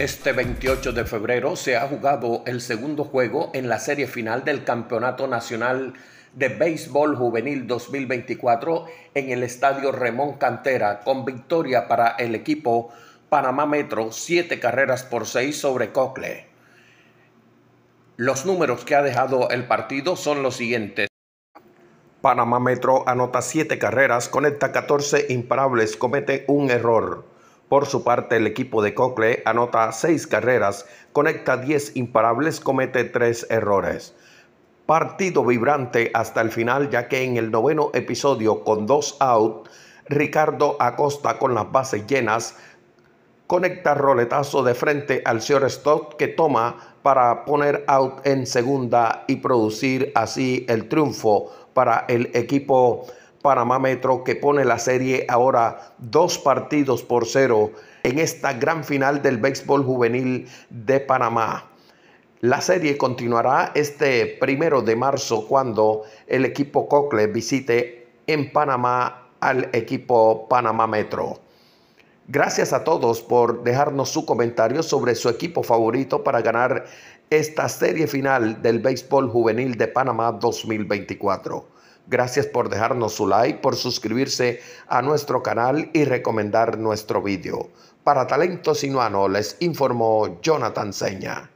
Este 28 de febrero se ha jugado el segundo juego en la serie final del Campeonato Nacional de Béisbol Juvenil 2024 en el Estadio Ramón Cantera con victoria para el equipo Panamá Metro, 7 carreras por 6 sobre Cocle. Los números que ha dejado el partido son los siguientes. Panamá Metro anota 7 carreras, conecta 14 imparables, comete un error. Por su parte, el equipo de Cocle anota seis carreras, conecta 10 imparables, comete tres errores. Partido vibrante hasta el final, ya que en el noveno episodio, con dos out, Ricardo Acosta con las bases llenas, conecta roletazo de frente al señor Stott que toma para poner out en segunda y producir así el triunfo para el equipo Panamá Metro que pone la serie ahora dos partidos por cero en esta gran final del béisbol juvenil de Panamá. La serie continuará este primero de marzo cuando el equipo Cocle visite en Panamá al equipo Panamá Metro. Gracias a todos por dejarnos su comentario sobre su equipo favorito para ganar esta serie final del béisbol juvenil de Panamá 2024. Gracias por dejarnos su like, por suscribirse a nuestro canal y recomendar nuestro video. Para Talento Sinuano les informó Jonathan Seña.